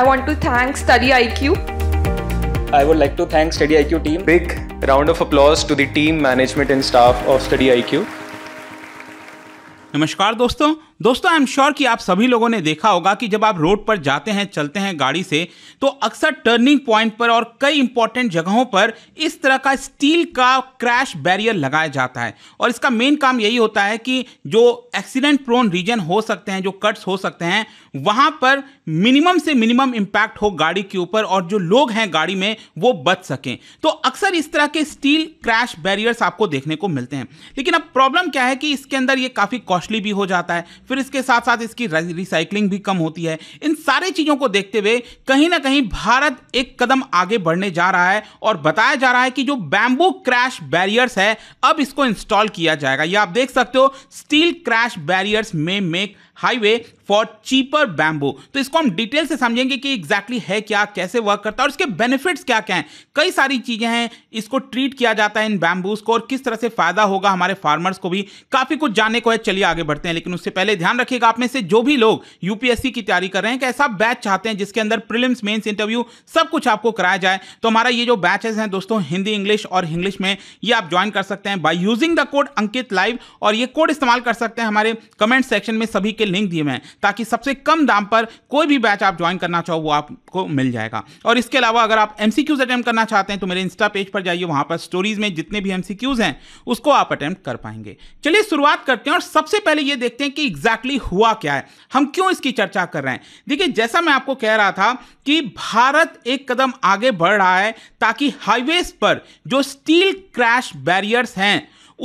I want to thank Study IQ. I would like to thank Study IQ team. Big round of applause to the team, management, and staff of Study IQ. नमस्कार दोस्तों दोस्तों I am sure कि आप सभी लोगों ने देखा होगा कि जब आप रोड पर जाते हैं चलते हैं गाड़ी से तो अक्सर टर्निंग पॉइंट पर और कई इंपॉर्टेंट जगहों पर इस तरह का स्टील का क्रैश बैरियर लगाया जाता है और इसका मेन काम यही होता है कि जो एक्सीडेंट प्रोन रीजन हो सकते हैं जो कट्स हो सकते हैं वहाँ पर मिनिमम से मिनिमम इम्पैक्ट हो गाड़ी के ऊपर और जो लोग हैं गाड़ी में वो बच सकें तो अक्सर इस तरह के स्टील क्रैश बैरियर्स आपको देखने को मिलते हैं लेकिन अब प्रॉब्लम क्या है कि इसके अंदर ये काफ़ी कॉस्टली भी हो जाता है फिर इसके साथ साथ इसकी रिसाइकलिंग भी कम होती है इन सारे चीज़ों को देखते हुए कहीं ना कहीं भारत एक कदम आगे बढ़ने जा रहा है और बताया जा रहा है कि जो बैम्बू क्रैश बैरियर्स है अब इसको इंस्टॉल किया जाएगा ये आप देख सकते हो स्टील क्रैश बैरियर्स में make highway for cheaper bamboo तो इसको हम डिटेल से समझेंगे कि एग्जैक्टली exactly है क्या कैसे वर्क करता है और इसके बेनिफिट्स क्या क्या हैं कई सारी चीज़ें हैं इसको ट्रीट किया जाता है इन बैम्बूज को और किस तरह से फायदा होगा हमारे फार्मर्स को भी काफ़ी कुछ जानने को है चलिए आगे बढ़ते हैं लेकिन उससे पहले ध्यान रखिएगा आप में से जो भी लोग यूपीएससी की तैयारी कर रहे हैं कि ऐसा बैच चाहते हैं जिसके अंदर प्रिलिम्स मेन्स इंटरव्यू सब कुछ आपको कराया जाए तो हमारा ये जो बैचेस हैं दोस्तों हिंदी इंग्लिश और इंग्लिश में ये आप ज्वाइन कर सकते हैं by using the code Ankit live और ये कोड इस्तेमाल कर सकते हैं हमारे कमेंट सेक्शन में सभी के लिंक दिए हुए हैं ताकि सबसे कम दाम पर कोई भी बैच आप ज्वाइन करना चाहो वो आपको मिल जाएगा और इसके अलावा अगर आप एम सी करना चाहते हैं तो मेरे इंस्टा पेज पर जाइए वहाँ पर स्टोरीज में जितने भी एम हैं उसको आप अटैम्प्ट कर पाएंगे चलिए शुरुआत करते हैं और सबसे पहले ये देखते हैं कि एग्जैक्टली exactly हुआ क्या है हम क्यों इसकी चर्चा कर रहे हैं देखिए जैसा मैं आपको कह रहा था कि भारत एक कदम आगे बढ़ रहा है ताकि हाईवेज पर जो स्टील क्रैश बैरियर्स हैं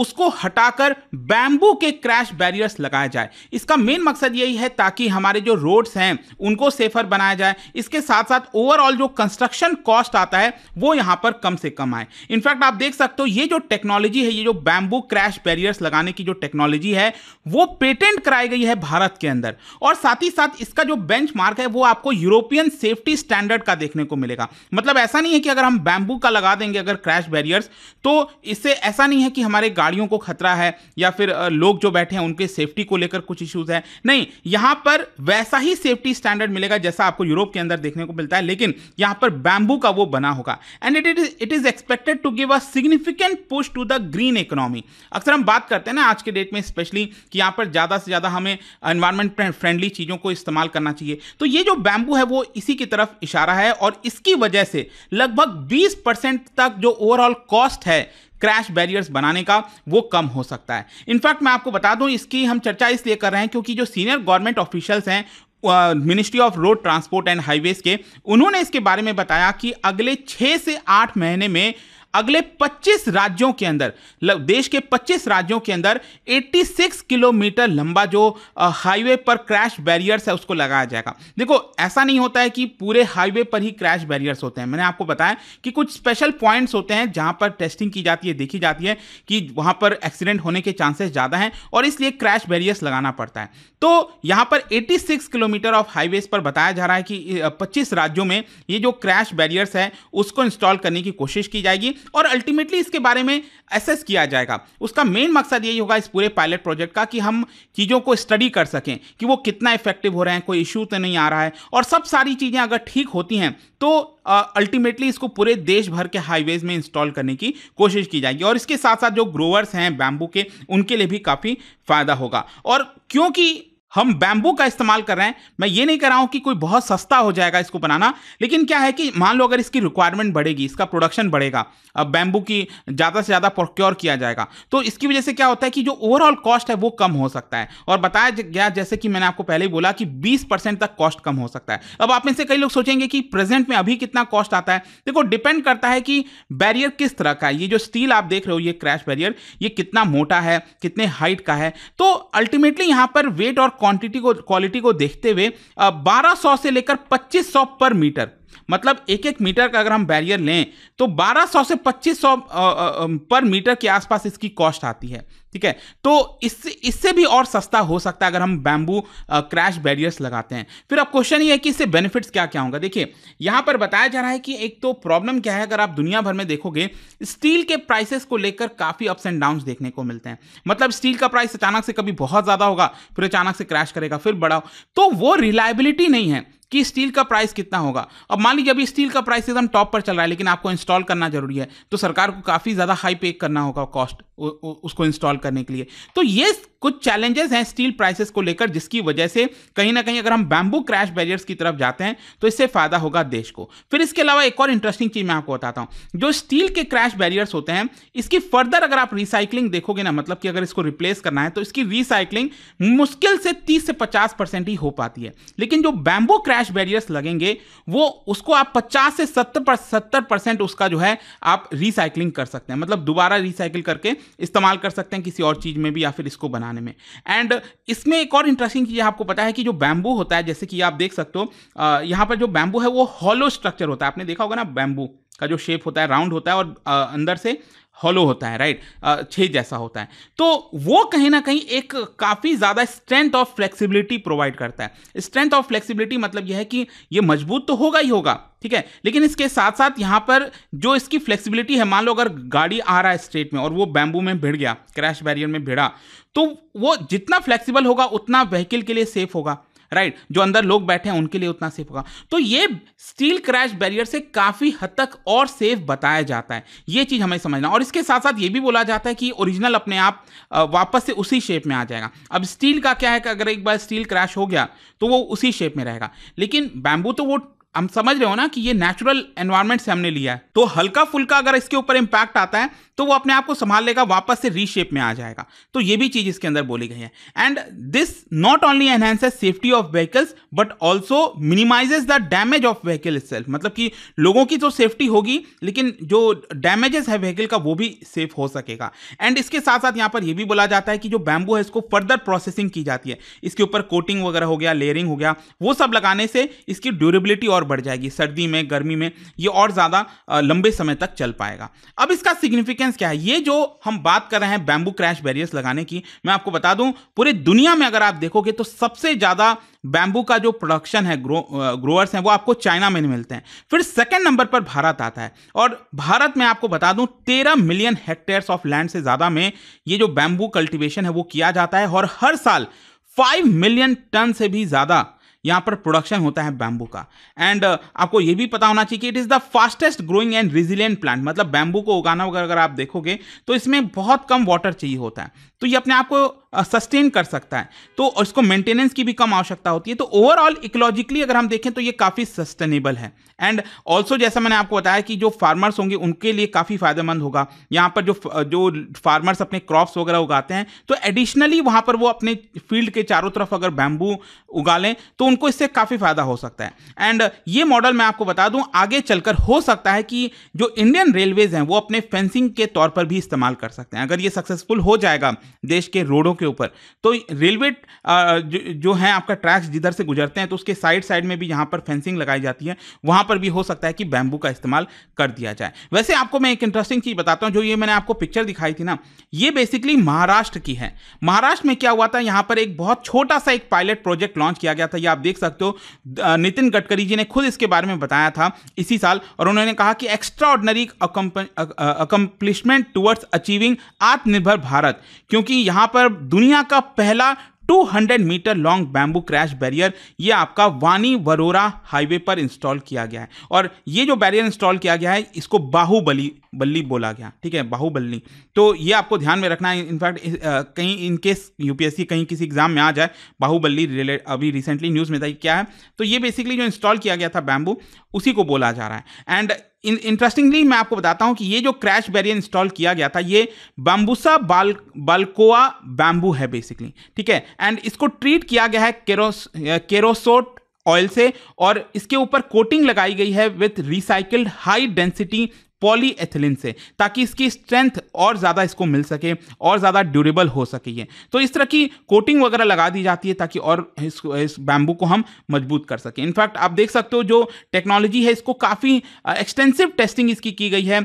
उसको हटाकर बैम्बू के क्रैश बैरियर्स लगाया जाए इसका मेन मकसद यही है ताकि हमारे जो रोड्स हैं उनको सेफर बनाया जाए इसके साथ साथ ओवरऑल जो कंस्ट्रक्शन कॉस्ट आता है वो यहाँ पर कम से कम आए इनफैक्ट आप देख सकते हो ये जो टेक्नोलॉजी है ये जो बैम्बू क्रैश बैरियर्स लगाने की जो टेक्नोलॉजी है वो पेटेंट कराई गई है भारत के अंदर और साथ ही साथ इसका जो बेंच है वो आपको यूरोपियन सेफ्टी स्टैंडर्ड का देखने को मिलेगा मतलब ऐसा नहीं है कि अगर हम बैम्बू का लगा देंगे अगर क्रैश बैरियर्स तो इससे ऐसा नहीं है कि हमारे गाड़ी गाड़ियों को खतरा है या फिर लोग जो बैठे हैं उनके सेफ्टी को लेकर कुछ इश्यूज है नहीं यहां पर वैसा ही सेफ्टी स्टैंडर्ड मिलेगा जैसा आपको यूरोप के अंदर देखने को मिलता है लेकिन यहां पर बैंबू का वो बना होगा and it is it is expected to give a significant push to the green economy अक्सर हम बात करते हैं ना आज के डेट में स्पेशली कि यहां पर ज़्यादा से ज़्यादा हमें एनवायरमेंट फ्रेंडली चीज़ों को इस्तेमाल करना चाहिए तो ये जो बैम्बू है वो इसी की तरफ इशारा है और इसकी वजह से लगभग 20 परसेंट तक जो ओवरऑल कॉस्ट है क्रैश बैरियर्स बनाने का वो कम हो सकता है इनफैक्ट मैं आपको बता दूं इसकी हम चर्चा इसलिए कर रहे हैं क्योंकि जो सीनियर गवर्नमेंट ऑफिशियल्स हैं ministry of road transport and highways के उन्होंने इसके बारे में बताया कि अगले छः से आठ महीने में अगले 25 राज्यों के अंदर देश के 25 राज्यों के अंदर 86 किलोमीटर लंबा जो हाईवे पर क्रैश बैरियर्स है उसको लगाया जाएगा देखो ऐसा नहीं होता है कि पूरे हाईवे पर ही क्रैश बैरियर्स होते हैं मैंने आपको बताया कि कुछ स्पेशल पॉइंट्स होते हैं जहां पर टेस्टिंग की जाती है देखी जाती है कि वहां पर एक्सीडेंट होने के चांसेस ज़्यादा हैं और इसलिए क्रैश बैरियर्स लगाना पड़ता है तो यहाँ पर 86 किलोमीटर ऑफ हाईवेज पर बताया जा रहा है कि 25 राज्यों में ये जो क्रैश बैरियर्स है उसको इंस्टॉल करने की कोशिश की जाएगी और अल्टीमेटली इसके बारे में एसेस किया जाएगा उसका मेन मकसद यही होगा इस पूरे पायलट प्रोजेक्ट का कि हम चीज़ों को स्टडी कर सकें कि वो कितना इफेक्टिव हो रहे हैं कोई इशू तो नहीं आ रहा है और सब सारी चीज़ें अगर ठीक होती हैं तो अल्टीमेटली इसको पूरे देश भर के हाईवेज में इंस्टॉल करने की कोशिश की जाएगी और इसके साथ साथ जो ग्रोवर्स हैं बैम्बू के उनके लिए भी काफ़ी फ़ायदा होगा और क्योंकि हम बैम्बू का इस्तेमाल कर रहे हैं मैं ये नहीं कर रहा हूँ कि कोई बहुत सस्ता हो जाएगा इसको बनाना लेकिन क्या है कि मान लो अगर इसकी रिक्वायरमेंट बढ़ेगी इसका प्रोडक्शन बढ़ेगा अब बैम्बू की ज़्यादा से ज़्यादा प्रोक्योर किया जाएगा तो इसकी वजह से क्या होता है कि जो ओवरऑल कॉस्ट है वो कम हो सकता है और बताया गया जैसे कि मैंने आपको पहले ही बोला कि बीस तक कॉस्ट कम हो सकता है अब आप में से कई लोग सोचेंगे कि प्रेजेंट में अभी कितना कॉस्ट आता है देखो डिपेंड करता है कि बैरियर किस तरह का है ये जो स्टील आप देख रहे हो ये क्रैश बैरियर ये कितना मोटा है कितने हाइट का है तो अल्टीमेटली यहाँ पर वेट और क्वांटिटी को क्वालिटी को देखते हुए बारह से लेकर पच्चीस पर मीटर मतलब एक एक मीटर का अगर हम बैरियर लें तो 1200 से 2500 पर मीटर के आसपास इसकी कॉस्ट आती है ठीक है तो इससे इससे भी और सस्ता हो सकता है अगर हम बैम्बू क्रैश बैरियर्स लगाते हैं फिर अब क्वेश्चन ये है कि इससे बेनिफिट्स क्या क्या होंगे देखिए यहाँ पर बताया जा रहा है कि एक तो प्रॉब्लम क्या है अगर आप दुनिया भर में देखोगे स्टील के प्राइसेस को लेकर काफ़ी अप्स एंड डाउन्स देखने को मिलते हैं मतलब स्टील का प्राइस अचानक से कभी बहुत ज़्यादा होगा फिर अचानक से क्रैश करेगा फिर बढ़ाओ तो वो रिलायबिलिटी नहीं है कि स्टील का प्राइस कितना होगा अब मान लीजिए अभी स्टील का प्राइस एकदम टॉप पर चल रहा है लेकिन आपको इंस्टॉल करना जरूरी है तो सरकार को काफ़ी ज़्यादा हाई पे करना होगा कॉस्ट उसको इंस्टॉल करने के लिए तो ये कुछ चैलेंजेस हैं स्टील प्राइसेस को लेकर जिसकी वजह से कहीं ना कहीं अगर हम बैम्बू क्रैश बैरियर्स की तरफ जाते हैं तो इससे फायदा होगा देश को फिर इसके अलावा एक और इंटरेस्टिंग चीज़ मैं आपको बताता हूँ जो स्टील के क्रैश बैरियर्स होते हैं इसकी फर्दर अगर आप रिसाइकलिंग देखोगे ना मतलब कि अगर इसको रिप्लेस करना है तो इसकी रिसाइकलिंग मुश्किल से तीस से पचास परसेंट ही हो पाती है लेकिन जो बैम्बू क्रैश बैरियर्स लगेंगे वो उसको आप पचास से सत्तर सत्तर परसेंट उसका जो है आप रिसाइकलिंग कर सकते हैं मतलब दोबारा रिसाइकिल करके इस्तेमाल कर सकते हैं किसी और चीज़ में भी या फिर इसको बनाने में एंड इसमें एक और इंटरेस्टिंग चीज़ आपको पता है कि जो बैम्बू होता है जैसे कि आप देख सकते हो यहाँ पर जो बैम्बू है वो हॉलो स्ट्रक्चर होता है आपने देखा होगा ना बैम्बू का जो शेप होता है राउंड होता है और अंदर से हॉलो होता है राइट छेद जैसा होता है तो वो कहीं ना कहीं एक काफ़ी ज़्यादा स्ट्रेंथ ऑफ फ्लेक्सिबिलिटी प्रोवाइड करता है स्ट्रेंथ ऑफ फ्लेक्सिबिलिटी मतलब यह है कि ये मजबूत तो होगा ही होगा ठीक है लेकिन इसके साथ साथ यहाँ पर जो इसकी फ्लेक्सिबिलिटी है मान लो अगर गाड़ी आ रहा है स्ट्रेट में और वो बैम्बू में भिड़ गया क्रैश बैरियर में भिड़ा तो वो जितना फ्लेक्सिबल होगा उतना व्हीकल के लिए सेफ होगा राइट जो अंदर लोग बैठे हैं उनके लिए उतना सेफ होगा तो ये स्टील क्रैश बैरियर से काफ़ी हद तक और सेफ बताया जाता है ये चीज़ हमें समझना और इसके साथ साथ ये भी बोला जाता है कि ओरिजिनल अपने आप वापस से उसी शेप में आ जाएगा अब स्टील का क्या है कि अगर एक बार स्टील क्रैश हो गया तो वो उसी शेप में रहेगा लेकिन बैम्बू तो वो हम समझ रहे हो ना कि ये नेचुरल एनवायरमेंट से हमने लिया है तो हल्का फुल्का अगर इसके ऊपर इंपैक्ट आता है तो वो अपने आप को संभाल लेगा वापस से रीशेप में आ जाएगा तो ये भी चीज़ इसके अंदर बोली गई है and this not only enhance safety of vehicles but also minimises the damage of vehicle it मतलब कि लोगों की तो सेफ्टी होगी लेकिन जो डैमेजेस है व्हीकल का वो भी सेफ हो सकेगा एंड इसके साथ साथ यहाँ पर यह भी बोला जाता है कि जो बैम्बू है इसको फर्दर प्रोसेसिंग की जाती है इसके ऊपर कोटिंग वगैरह हो गया लेयरिंग हो गया वो सब लगाने से इसकी ड्यूरेबिलिटी और बढ़ जाएगी सर्दी में गर्मी में ये और ज़्यादा लंबे समय तक चल पाएगा अब इसका सिग्निफिकेंस क्या है ये जो हम बात कर रहे हैं बैम्बू क्रैश बैरियर्स लगाने की मैं आपको बता दूं पूरे दुनिया में अगर आप देखोगे तो सबसे ज़्यादा बैम्बू का जो प्रोडक्शन है ग्रो ग्रोअर्स हैं वो आपको चाइना में मिलते हैं फिर सेकंड नंबर पर भारत आता है और भारत में आपको बता दूं तेरह मिलियन हेक्टेयर्स ऑफ लैंड से ज़्यादा में ये जो बैम्बू कल्टिवेशन है वो किया जाता है और हर साल फाइव मिलियन टन से भी ज़्यादा यहाँ पर प्रोडक्शन होता है बैम्बू का एंड uh, आपको ये भी पता होना चाहिए कि it is the fastest growing and resilient plant मतलब बैम्बू को उगाना अगर आप देखोगे तो इसमें बहुत कम वाटर चाहिए होता है तो ये अपने आप को सस्टेन कर सकता है तो इसको मेंटेनेंस की भी कम आवश्यकता होती है तो ओवरऑल इकोलॉजिकली अगर हम देखें तो ये काफ़ी सस्टेनेबल है एंड ऑल्सो जैसा मैंने आपको बताया कि जो फार्मर्स होंगे उनके लिए काफ़ी फायदेमंद होगा यहाँ पर जो जो फार्मर्स अपने क्रॉप्स वगैरह उगाते हैं तो एडिशनली वहाँ पर वो अपने फील्ड के चारों तरफ अगर बैम्बू उगा लें तो उनको इससे काफ़ी फ़ायदा हो सकता है एंड ये मॉडल मैं आपको बता दूँ आगे चलकर हो सकता है कि जो इंडियन रेलवेज हैं वो अपने फेंसिंग के तौर पर भी इस्तेमाल कर सकते हैं अगर ये सक्सेसफुल हो जाएगा देश के रोडों के के ऊपर तो रेलवे जो है आपका ट्रैक्स जिधर से गुजरते हैं तो उसके साइड साइड में भी यहाँ पर फेंसिंग लगाई जाती है वहाँ पर भी हो सकता है कि बैम्बू का इस्तेमाल कर दिया जाए वैसे आपको मैं एक इंटरेस्टिंग चीज़ बताता हूँ जो ये मैंने आपको पिक्चर दिखाई थी ना ये बेसिकली महाराष्ट्र की है महाराष्ट्र में क्या हुआ था यहाँ पर एक बहुत छोटा सा एक पायलट प्रोजेक्ट लॉन्च किया गया था ये आप देख सकते हो नितिन गडकरी जी ने खुद इसके बारे में बताया था इसी साल और उन्होंने कहा कि extraordinary accomplishment towards achieving Atmanirbhar Bharat क्योंकि यहां पर दुनिया का पहला 200 metre long bamboo crash barrier ये आपका वानी वरोरा हाईवे पर इंस्टॉल किया गया है और ये जो बैरियर इंस्टॉल किया गया है इसको बाहुबली बल्ली बोला गया ठीक है बाहुबल्ली तो ये आपको ध्यान में रखना है इनफैक्ट कहीं इनकेस यूपीएससी कहीं किसी एग्जाम में आ जाए बाहुबली रिलेट अभी रिसेंटली न्यूज़ में था क्या है तो ये बेसिकली जो इंस्टॉल किया गया था बैम्बू उसी को बोला जा रहा है एंड इंटरेस्टिंगली मैं आपको बताता हूं कि ये जो क्रैश बैरियर इंस्टॉल किया गया था ये बाम्बूसा बाल बालकोआ बैम्बू है बेसिकली ठीक है एंड इसको ट्रीट किया गया है केरोस केरोसोट ऑयल से और इसके ऊपर कोटिंग लगाई गई है with recycled high density polyethylene से ताकि इसकी स्ट्रेंथ और ज़्यादा इसको मिल सके और ज़्यादा ड्यूरेबल हो सके ये तो इस तरह की कोटिंग वगैरह लगा दी जाती है ताकि और इस, इस बैम्बू को हम मजबूत कर सकें इनफैक्ट आप देख सकते हो जो टेक्नोलॉजी है इसको काफ़ी एक्सटेंसिव टेस्टिंग इसकी की गई है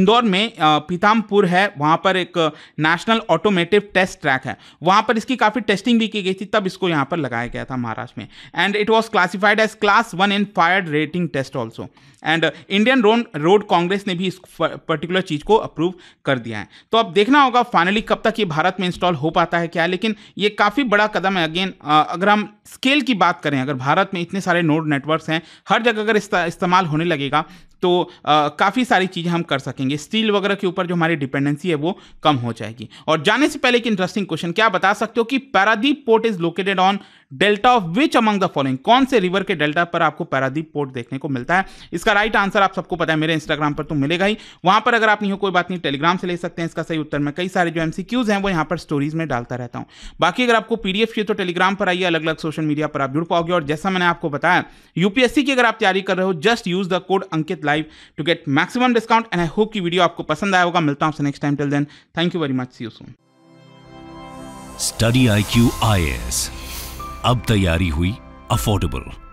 इंदौर में पीतामपुर है वहाँ पर एक नेशनल ऑटोमेटिव टेस्ट ट्रैक है वहाँ पर इसकी काफ़ी टेस्टिंग भी की गई थी तब इसको यहाँ पर लगाया गया था महाराष्ट्र में and it was classified as class one in fire rating test also and Indian road congress congress ने भी इस पर्टिकुलर चीज़ को अप्रूव कर दिया है तो अब देखना होगा फाइनली कब तक ये भारत में इंस्टॉल हो पाता है क्या लेकिन ये काफ़ी बड़ा कदम है अगेन अगर हम स्केल की बात करें अगर भारत में इतने सारे नोड नेटवर्क्स हैं हर जगह अगर इस्तेमाल होने लगेगा तो काफ़ी सारी चीज़ें हम कर सकेंगे स्टील वगैरह के ऊपर जो हमारी डिपेंडेंसी है वो कम हो जाएगी और जाने से पहले एक इंटरेस्टिंग क्वेश्चन क्या बता सकते हो कि Paradip port is located on delta of which among the following कौन से रिवर के डेल्टा पर आपको पैरादीप पोर्ट देखने को मिलता है इसका राइट आंसर आप सबको पता है मेरे इंस्टाग्राम पर तो मिलेगा ही वहां पर अगर आप नहीं हो कोई बात नहीं टेलीग्राम से ले सकते हैं इसका सही उत्तर मैं कई सारे जो एमसीक्यूज हैं वो यहां पर स्टोरीज में डालता रहता हूं बाकी अगर आपको पीडीएफ चाहिए तो टेलीग्राम पर आइए अलग अलग सोशल मीडिया पर आप जुड़ पाओगे और जैसा मैंने आपको बताया यूपीएससी की अगर आप तैयारी कर रहे हो just use the code Ankit live live to get maximum discount and I hope की वीडियो आपको पसंद आया होगा मिलता हूं आपसे next time till then thank you very much see you soon study I Q I A S तैयारी हुई अफोर्डेबल